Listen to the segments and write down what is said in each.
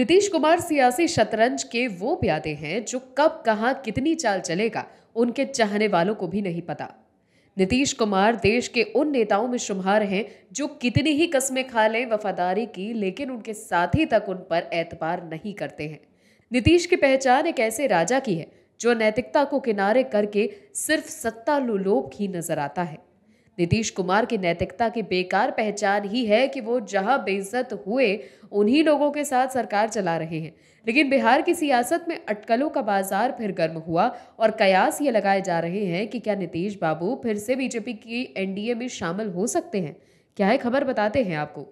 नीतीश कुमार सियासी शतरंज के वो प्यादे हैं जो कब कहाँ कितनी चाल चलेगा उनके चाहने वालों को भी नहीं पता नीतीश कुमार देश के उन नेताओं में शुमार हैं जो कितनी ही कस्में खा लें वफादारी की लेकिन उनके साथी तक उन पर एतबार नहीं करते हैं नीतीश की पहचान एक ऐसे राजा की है जो नैतिकता को किनारे करके सिर्फ सत्ता लुलोप ही नजर आता है नीतीश कुमार की नैतिकता की बेकार पहचान ही है कि वो जहां बेइज्जत हुए उन्हीं लोगों के साथ सरकार चला रहे हैं लेकिन बिहार की सियासत में अटकलों का बाजार फिर गर्म हुआ और कयास ये लगाए जा रहे हैं कि क्या नीतीश बाबू फिर से बीजेपी की एनडीए में शामिल हो सकते हैं क्या है खबर बताते हैं आपको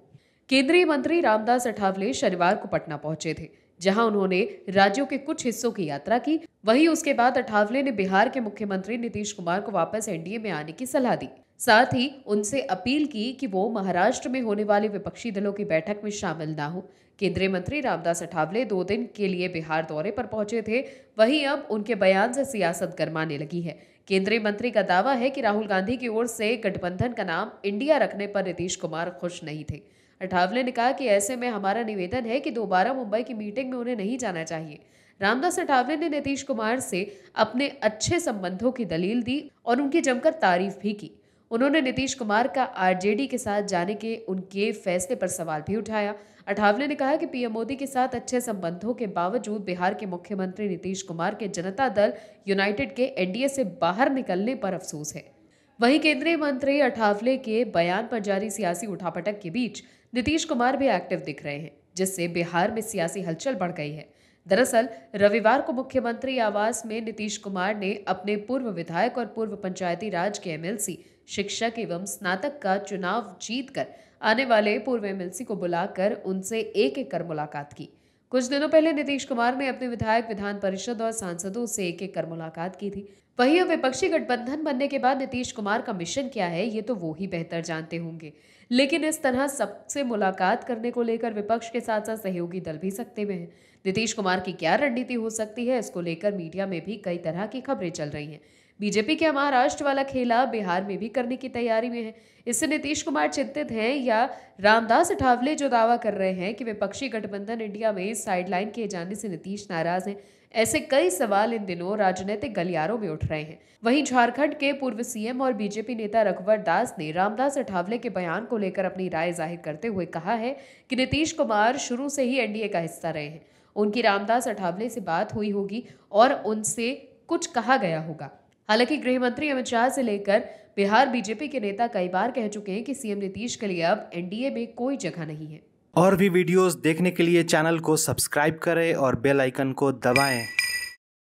केंद्रीय मंत्री रामदास अठावले शनिवार को पटना पहुंचे थे जहां उन्होंने राज्यों के कुछ हिस्सों की यात्रा की वहीं उसके बाद अठावले ने बिहार के मुख्यमंत्री नीतीश कुमार को वापस एनडीए में आने की सलाह दी साथ ही उनसे अपील की कि वो महाराष्ट्र में होने वाले विपक्षी दलों की बैठक में शामिल ना हो केंद्रीय मंत्री रामदास अठावले दो दिन के लिए बिहार दौरे पर पहुंचे थे वहीं अब उनके बयान से सियासत गरमाने लगी है केंद्रीय मंत्री का दावा है कि राहुल गांधी की ओर से गठबंधन का नाम इंडिया रखने पर नीतीश कुमार खुश नहीं थे अठावले ने कहा कि ऐसे में हमारा निवेदन है कि दोबारा मुंबई की मीटिंग में उन्हें नहीं जाना चाहिए रामदास अठावले ने नीतीश कुमार से अपने अच्छे संबंधों की दलील दी और उनकी जमकर तारीफ भी की उन्होंने नीतीश कुमार का आरजेडी के साथ जाने के उनके फैसले पर सवाल भी उठाया अठावले ने कहा कि पीएम मोदी के साथ अच्छे संबंधों के बावजूद बिहार के मुख्यमंत्री नीतीश कुमार के जनता दल यूनाइटेड के एनडीए से बाहर निकलने पर अफसोस है वहीं केंद्रीय मंत्री अठावले के बयान पर जारी सियासी उठापटक के बीच नीतीश कुमार भी एक्टिव दिख रहे हैं जिससे बिहार में सियासी हलचल बढ़ गई है दरअसल रविवार को मुख्यमंत्री आवास में नीतीश कुमार ने अपने पूर्व विधायक और पूर्व पंचायती राज के एमएलसी शिक्षक एवं स्नातक का चुनाव जीतकर आने वाले पूर्व एमएलसी को बुलाकर उनसे एक एक कर मुलाकात की कुछ दिनों पहले नीतीश कुमार ने अपने विधायक विधान परिषद और सांसदों से एक एक कर मुलाकात की थी वहीं विपक्षी गठबंधन बनने के बाद नीतीश कुमार का मिशन क्या है ये तो वो ही बेहतर जानते होंगे लेकिन इस तरह सबसे मुलाकात करने को लेकर विपक्ष के साथ साथ सहयोगी दल भी सकते हुए हैं नीतीश कुमार की क्या रणनीति हो सकती है इसको लेकर मीडिया में भी कई तरह की खबरें चल रही हैं बीजेपी के महाराष्ट्र वाला खेला बिहार में भी करने की तैयारी में है इससे नीतीश कुमार चिंतित हैं या रामदास अठावले जो दावा कर रहे हैं कि विपक्षी गठबंधन इंडिया में साइडलाइन किए जाने से नीतीश नाराज हैं ऐसे कई सवाल इन दिनों राजनीतिक गलियारों में उठ रहे हैं वहीं झारखंड के पूर्व सीएम और बीजेपी नेता रघुवर दास ने रामदास अठावले के बयान को लेकर अपनी राय जाहिर करते हुए कहा है कि नीतीश कुमार शुरू से ही एनडीए का हिस्सा रहे हैं उनकी रामदास अठावले से बात हुई होगी और उनसे कुछ कहा गया होगा हालांकि गृह मंत्री अमित शाह से लेकर बिहार बीजेपी के नेता कई बार कह चुके हैं कि सीएम नीतीश के लिए अब एनडीए में कोई जगह नहीं है और भी वीडियोस देखने के लिए चैनल को सब्सक्राइब करें और बेल आइकन को दबाएं